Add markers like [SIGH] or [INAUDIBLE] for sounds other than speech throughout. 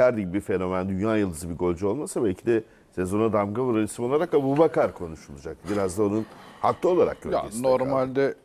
Icardi gibi bir fenomen, dünya yıldızı bir golcü olmasa belki de sezona damga vuran isim olarak Abu Bakar konuşulacak. Biraz da onun hattı olarak gölgesinde. Ya, normalde kaldı.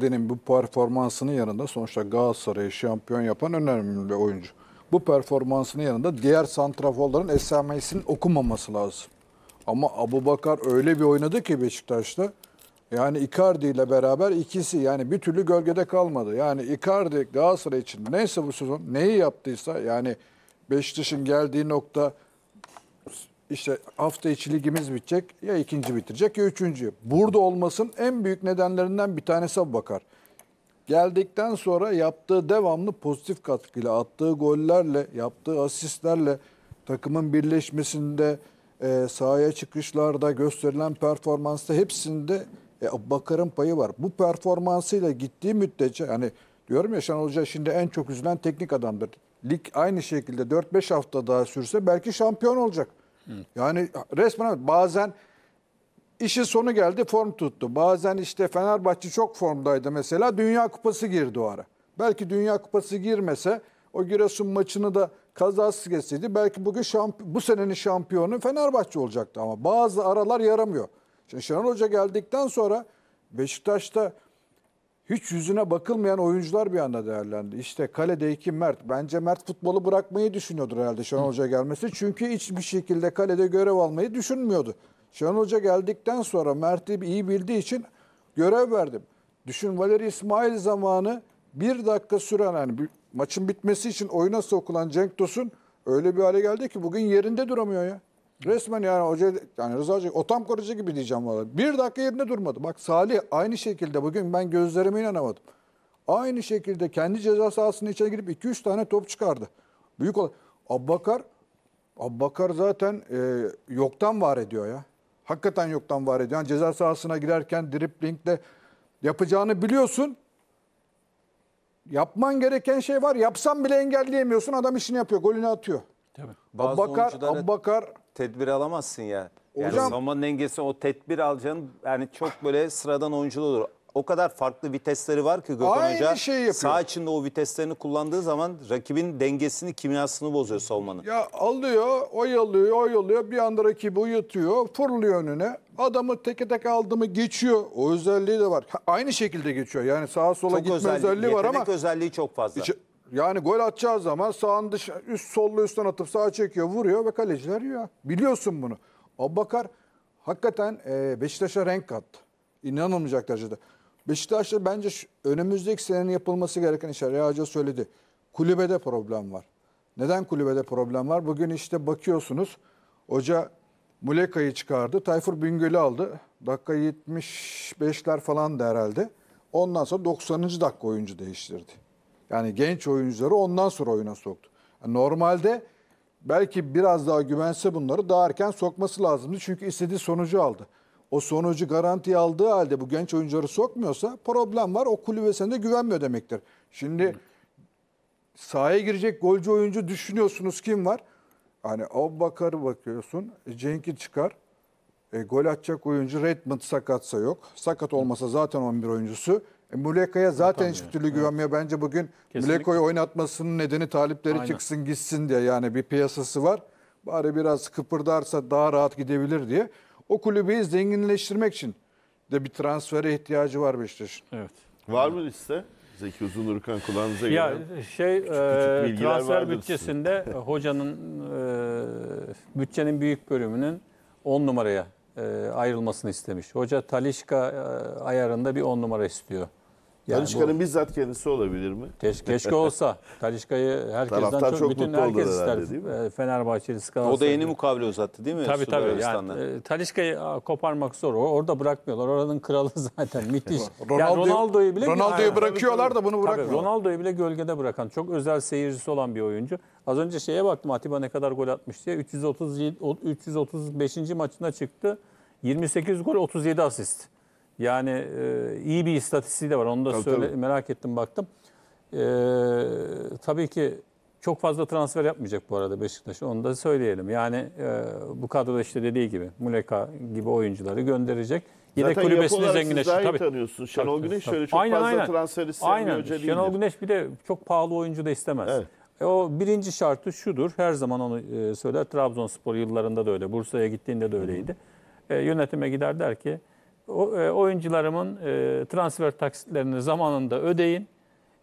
Icardi'nin bu performansının yanında sonuçta Galatasaray'ı şampiyon yapan önemli bir oyuncu. Bu performansının yanında diğer santraforların SMS'inin okumaması lazım. Ama Abu Bakar öyle bir oynadı ki Beşiktaş'ta. Yani Icardi ile beraber ikisi yani bir türlü gölgede kalmadı. Yani Icardi Galatasaray için neyse bu sezon neyi yaptıysa yani Beşiktaş'ın geldiği nokta işte hafta içi ligimiz bitecek. Ya ikinci bitirecek ya üçüncü. Burada olmasın en büyük nedenlerinden bir tanesi bakar. Geldikten sonra yaptığı devamlı pozitif katkıyla, attığı gollerle, yaptığı asistlerle, takımın birleşmesinde, e, sahaya çıkışlarda gösterilen performansta hepsinde e, Bakar'ın payı var. Bu performansıyla gittiği müddetçe yani diyorum ya Şenol Hoca şimdi en çok üzülen teknik adamdır lig aynı şekilde 4-5 hafta daha sürse belki şampiyon olacak. Hı. Yani resmen bazen işin sonu geldi form tuttu. Bazen işte Fenerbahçe çok formdaydı mesela Dünya Kupası girdi o ara. Belki Dünya Kupası girmese o Giresun maçını da kazasız geçseydi belki bugün şamp bu senenin şampiyonu Fenerbahçe olacaktı ama bazı aralar yaramıyor. Şimdi Şenol Hoca geldikten sonra Beşiktaş'ta hiç yüzüne bakılmayan oyuncular bir anda değerlendi. İşte kaledeki Mert. Bence Mert futbolu bırakmayı düşünüyordur herhalde Şenol Hoca gelmesi. Çünkü hiçbir şekilde kalede görev almayı düşünmüyordu. Şenol Hoca geldikten sonra Mert'i iyi bildiği için görev verdim. Düşün Valeri İsmail zamanı bir dakika süren hani bir, maçın bitmesi için oyuna sokulan Cenk Tosun öyle bir hale geldi ki bugün yerinde duramıyor ya. Resmen yani hoca yani Rıza Hoca o korucu gibi diyeceğim valla. Bir dakika yerinde durmadı. Bak Salih aynı şekilde bugün ben gözlerime inanamadım. Aynı şekilde kendi ceza sahasının içine girip 2-3 tane top çıkardı. Büyük olay. Abbakar Abbakar zaten e, yoktan var ediyor ya. Hakikaten yoktan var ediyor. Yani ceza sahasına girerken driplingle yapacağını biliyorsun. Yapman gereken şey var. Yapsan bile engelleyemiyorsun. Adam işini yapıyor. Golünü atıyor. Tabii. Bazı Abbakar, oyunculara... Abbakar tedbir alamazsın ya. Yani Hocam- savunmanın dengesi o tedbir alacağın yani çok böyle sıradan oyunculu olur. O kadar farklı vitesleri var ki Gökhan Aynı Hoca şeyi yapıyor. sağ içinde o viteslerini kullandığı zaman rakibin dengesini, kimyasını bozuyor savunmanın. Ya alıyor, oyalıyor, oyalıyor. Bir anda rakibi uyutuyor, fırlıyor önüne. Adamı teke tek aldı mı geçiyor. O özelliği de var. Ha, Aynı şekilde geçiyor. Yani sağa sola Çok gitme özelliği, özelliği var yetenek ama özelliği çok fazla. İşte yani gol atacağı zaman sağın dış, üst sollu üstten atıp sağa çekiyor, vuruyor ve kaleciler yiyor. Biliyorsun bunu. Abbakar hakikaten e, Beşiktaş'a renk kattı. İnanılmayacak derecede. Beşiktaş'ta bence önümüzdeki senenin yapılması gereken işler. Ya söyledi. Kulübede problem var. Neden kulübede problem var? Bugün işte bakıyorsunuz. Hoca Muleka'yı çıkardı. Tayfur Bingöl'ü aldı. Dakika 75'ler falan da herhalde. Ondan sonra 90. dakika oyuncu değiştirdi. Yani genç oyuncuları ondan sonra oyuna soktu. normalde belki biraz daha güvense bunları daha erken sokması lazımdı. Çünkü istediği sonucu aldı. O sonucu garanti aldığı halde bu genç oyuncuları sokmuyorsa problem var. O kulübesine de güvenmiyor demektir. Şimdi sahaya girecek golcü oyuncu düşünüyorsunuz kim var? Hani Abbakar'ı bakıyorsun. Cenk'i çıkar. E, gol atacak oyuncu Redmond sakatsa yok. Sakat olmasa zaten 11 oyuncusu. E, Muleka'ya zaten hiçbir türlü güvenmiyor. Bence bugün Muleka'yı oynatmasının nedeni talipleri Aynen. çıksın gitsin diye yani bir piyasası var. Bari biraz kıpırdarsa daha rahat gidebilir diye. O kulübeyi zenginleştirmek için de bir transfere ihtiyacı var Beşiktaş'ın. Evet. Var mı liste? Zeki Uzun Urkan kulağınıza Ya e, şey küçük, e, küçük e, transfer bütçesinde hocanın e, bütçenin büyük bölümünün 10 numaraya e, ayrılmasını istemiş. Hoca Talişka e, ayarında bir on numara istiyor. Yani Talişka'nın bu, bizzat kendisi olabilir mi? Keş, keşke olsa. [LAUGHS] Talişka'yı herkesten çok, çok bütün herkes ister. Değil mi? E, Fenerbahçelisi Galatasaray. O da yeni mukavele uzattı değil mi? Tabii tabii. Yani, Talişka'yı koparmak zor. Orada bırakmıyorlar. Oranın kralı [LAUGHS] zaten müthiş. Ronaldo'yu yani Ronaldo'yu bile Ronaldo'yu bırakıyorlar da bunu bırakmıyorlar. Ronaldo'yu bile gölgede bırakan çok özel seyircisi olan bir oyuncu. Az önce şeye baktım Atiba ne kadar gol atmış diye. 337 335. maçına çıktı. 28 gol 37 asist. Yani e, iyi bir istatistiği de var. Onu da tabii, söyle tabii. merak ettim baktım. E, tabii ki çok fazla transfer yapmayacak bu arada Beşiktaş. Onu da söyleyelim. Yani e, bu kadroda işte dediği gibi Muleka gibi oyuncuları gönderecek. Yedek kulübesini zenginleştir. Tabii. tanıyorsun. Şenol Güneş tabii. şöyle çok aynen, fazla aynen. transfer isteyen aynen. Şenol Güneş bir de çok pahalı oyuncu da istemez. Evet. E, o birinci şartı şudur. Her zaman onu e, söyler. Trabzonspor yıllarında da öyle. Bursa'ya gittiğinde de öyleydi. Hı e, yönetime gider der ki o, e, oyuncularımın e, transfer taksitlerini zamanında ödeyin.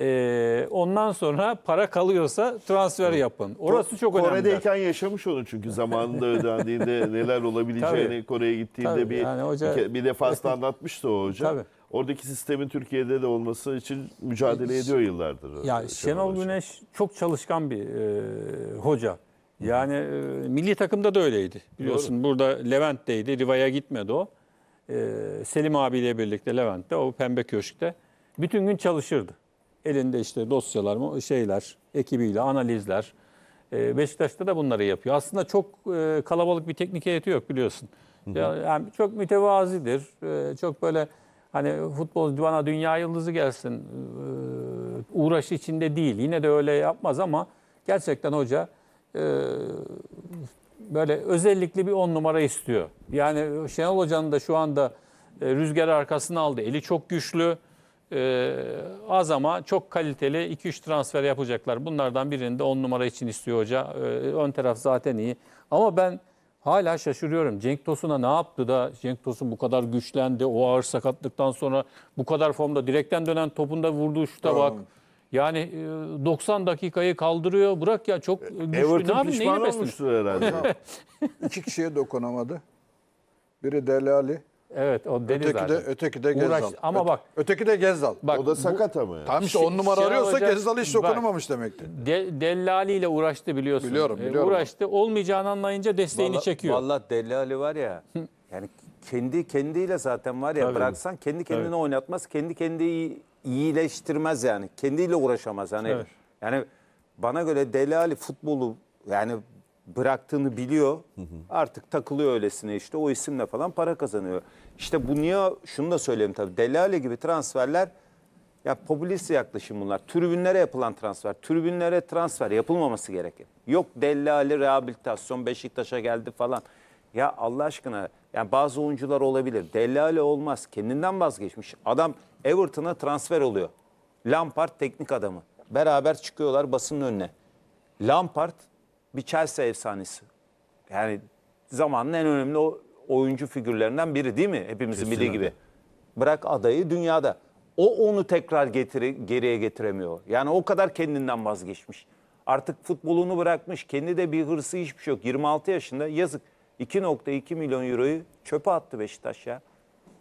E, ondan sonra para kalıyorsa transfer yapın. Orası çok önemli. Kore'deyken yaşamış onu çünkü zamanında [LAUGHS] ödendiğinde neler olabileceğini Kore'ye gittiğinde Tabii, bir yani hoca- bir, bir defasında anlatmıştı o hoca. Tabii. Oradaki sistemin Türkiye'de de olması için mücadele ediyor yıllardır. Ya Şenol Güneş çok çalışkan bir e, hoca. Yani e, milli takımda da öyleydi. Biliyorsun Doğru. burada Levent'teydi. Riva'ya gitmedi o. E, Selim abiyle birlikte Levent'te o pembe köşkte bütün gün çalışırdı. Elinde işte dosyalar, şeyler, ekibiyle analizler. E, Beşiktaş'ta da bunları yapıyor. Aslında çok e, kalabalık bir teknik heyeti yok biliyorsun. Hı Yani çok mütevazidir. E, çok böyle hani futbol bana dünya yıldızı gelsin e, uğraşı içinde değil. Yine de öyle yapmaz ama gerçekten hoca e, böyle özellikle bir on numara istiyor. Yani Şenol Hoca'nın da şu anda e, rüzgarı arkasına aldı. Eli çok güçlü. E, az ama çok kaliteli 2-3 transfer yapacaklar. Bunlardan birini de 10 numara için istiyor hoca. E, ön taraf zaten iyi. Ama ben hala şaşırıyorum. Cenk Tosun'a ne yaptı da Cenk Tosun bu kadar güçlendi. O ağır sakatlıktan sonra bu kadar formda direkten dönen topunda vurduğu şuta tamam. bak. Yani 90 e, dakikayı kaldırıyor. Bırak ya çok e, güçlü. Everton abi, pişman olmuştur herhalde. [LAUGHS] İki kişiye dokunamadı. Biri Delali. Evet o Deniz öteki zaten. de, öteki de gezal. Uğraş, ama bak. Öteki de gezal. Bak, o da sakat ama yani. Tam işte on numara Şenol arıyorsa gezal hiç dokunamamış demektir. De, Dellali ile uğraştı biliyorsun. Biliyorum e, biliyorum. E, uğraştı olmayacağını anlayınca desteğini vallahi, çekiyor. Valla Dellali var ya yani kendi kendiyle zaten var ya Tabii. bıraksan kendi kendine evet. oynatmaz. Kendi kendi iyileştirmez yani. Kendiyle uğraşamaz. Hani evet. yani bana göre Delali futbolu yani bıraktığını biliyor. Hı hı. Artık takılıyor öylesine işte o isimle falan para kazanıyor. İşte bu niye şunu da söyleyeyim tabii. Delali gibi transferler ya popülist yaklaşım bunlar. Tribünlere yapılan transfer. Tribünlere transfer yapılmaması gerekir. Yok Delali rehabilitasyon Beşiktaş'a geldi falan. Ya Allah aşkına yani bazı oyuncular olabilir. Delali olmaz. Kendinden vazgeçmiş. Adam Everton'a transfer oluyor. Lampard teknik adamı. Beraber çıkıyorlar basının önüne. Lampard bir Chelsea efsanesi. Yani zamanın en önemli o oyuncu figürlerinden biri değil mi? Hepimizin bildiği gibi. Bırak adayı dünyada. O onu tekrar getiri, geriye getiremiyor. Yani o kadar kendinden vazgeçmiş. Artık futbolunu bırakmış. Kendi de bir hırsı hiçbir şey yok. 26 yaşında yazık. 2.2 milyon euroyu çöpe attı Beşiktaş ya.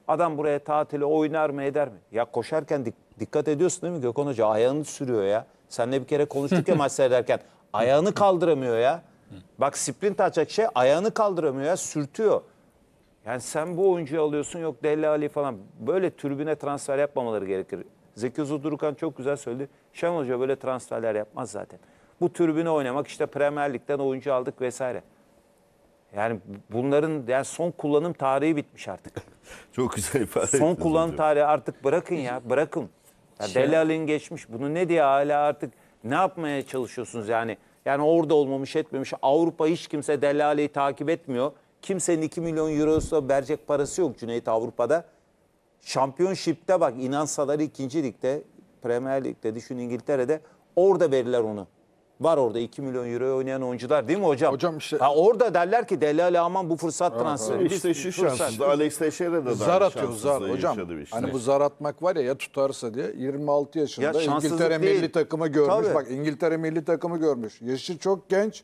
Adam buraya tatili oynar mı eder mi? Ya koşarken dik dikkat ediyorsun değil mi Gökhan Hoca? Ayağını sürüyor ya. Seninle bir kere konuştuk ya [LAUGHS] maç seyrederken. Ayağını kaldıramıyor ya. Bak sprint atacak şey ayağını kaldıramıyor ya sürtüyor. Yani sen bu oyuncuyu alıyorsun yok Deli Ali falan. Böyle türbüne transfer yapmamaları gerekir. Zeki Zudurukan çok güzel söyledi. Şen Hoca böyle transferler yapmaz zaten. Bu türbüne oynamak işte Premier Lig'den oyuncu aldık vesaire. Yani bunların yani son kullanım tarihi bitmiş artık. [LAUGHS] Çok güzel ifade Son kullanım tarihi artık bırakın ya bırakın. Ya Şey- Delal'in geçmiş bunu ne diye hala artık ne yapmaya çalışıyorsunuz yani? Yani orada olmamış etmemiş. Avrupa hiç kimse Delal'i takip etmiyor. Kimsenin 2 milyon eurosu verecek parası yok Cüneyt Avrupa'da. Şampiyonşip'te bak inansalar ikinci ligde, Premier Lig'de düşün İngiltere'de orada verirler onu. Var orada 2 milyon euro oynayan oyuncular değil mi hocam? Hocam işte... Ha, orada derler ki Delal Aman bu fırsat evet, transferi. Evet. İşte şu şanssızdı. Alex Teixeira da zar atıyor zar hocam. Hani işte. Hani bu zar atmak var ya ya tutarsa diye 26 yaşında ya İngiltere değil. milli takımı görmüş. Tabii. Bak İngiltere milli takımı görmüş. Yaşı çok genç.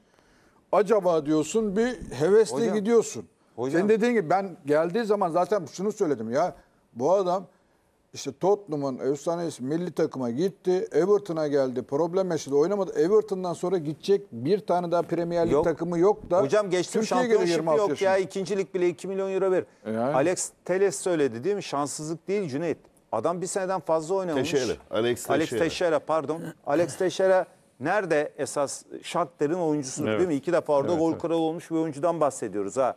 Acaba diyorsun bir hevesle hocam, gidiyorsun. Hocam. Senin dediğin gibi ben geldiği zaman zaten şunu söyledim ya. Bu adam işte Tottenham'ın efsanesi milli takıma gitti. Everton'a geldi. Problem yaşadı. Oynamadı. Everton'dan sonra gidecek bir tane daha Premier Lig takımı yok da. Hocam geçtim şampiyonşip yok yaşında. ya. ikincilik bile 2 milyon euro ver. E yani. Alex Teles söyledi değil mi? Şanssızlık değil Cüneyt. Adam bir seneden fazla oynamış. Teşere. Alex Teşere. Alex Teşere pardon. [LAUGHS] Alex Teşere nerede esas Shakhtar'ın oyuncusu evet. değil mi? İki defa orada evet, gol kralı olmuş bir oyuncudan bahsediyoruz ha.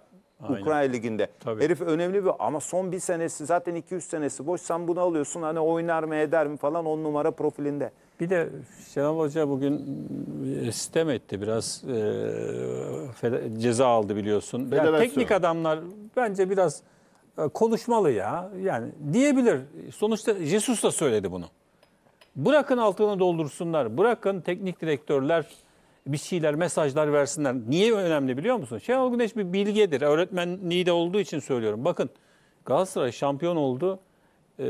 Aynen. Ukrayna Ligi'nde. Tabii. Herif önemli bir ama son bir senesi zaten 200 senesi boş. Sen bunu alıyorsun hani oynar mı eder mi falan on numara profilinde. Bir de Şenol Hoca bugün e, sistem etti biraz e, ceza aldı biliyorsun. Yani teknik adamlar bence biraz e, konuşmalı ya. Yani diyebilir. Sonuçta Jesus da söyledi bunu. Bırakın altını doldursunlar. Bırakın teknik direktörler bir şeyler, mesajlar versinler. Niye önemli biliyor musun? Şenol Güneş bir bilgedir. Öğretmenliği de olduğu için söylüyorum. Bakın Galatasaray şampiyon oldu. E,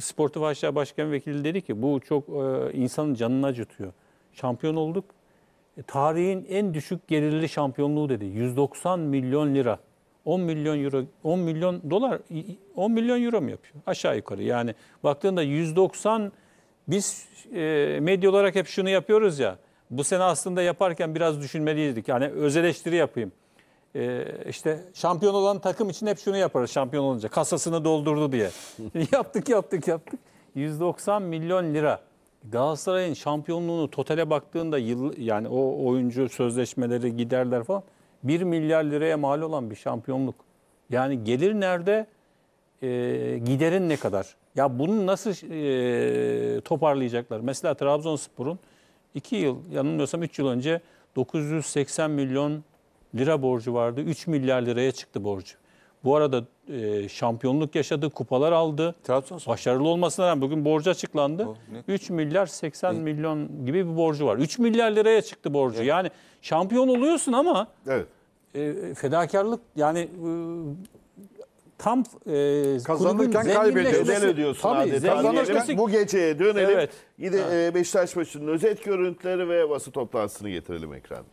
Sportif Aşağı Başkan Vekili dedi ki bu çok e, insanın canını acıtıyor. Şampiyon olduk. E, tarihin en düşük gelirli şampiyonluğu dedi. 190 milyon lira. 10 milyon euro 10 milyon dolar 10 milyon euro mu yapıyor aşağı yukarı yani baktığında 190 biz e, medya olarak hep şunu yapıyoruz ya bu sene aslında yaparken biraz düşünmeliydik. Yani öz eleştiri yapayım. Ee, işte şampiyon olan takım için hep şunu yaparız şampiyon olunca. Kasasını doldurdu diye. [LAUGHS] yaptık yaptık yaptık. 190 milyon lira. Galatasaray'ın şampiyonluğunu totale baktığında yıl yani o oyuncu sözleşmeleri giderler falan 1 milyar liraya mal olan bir şampiyonluk. Yani gelir nerede? E, giderin ne kadar? Ya bunu nasıl e, toparlayacaklar? Mesela Trabzonspor'un 2 yıl yanılmıyorsam 3 yıl önce 980 milyon lira borcu vardı. 3 milyar liraya çıktı borcu. Bu arada e, şampiyonluk yaşadı, kupalar aldı. Trabzonspor. Başarılı olmasına rağmen bugün borcu açıklandı. O, 3 milyar 80 ne? milyon gibi bir borcu var. 3 milyar liraya çıktı borcu. Evet. Yani şampiyon oluyorsun ama evet. e, fedakarlık yani e, tam e, Kazanırken kaybediyor. zenginleşmesi- Bedel kazanırken- bu geceye dönelim. Evet. Yine e, Beşiktaş maçının özet görüntüleri ve basın toplantısını getirelim ekranda.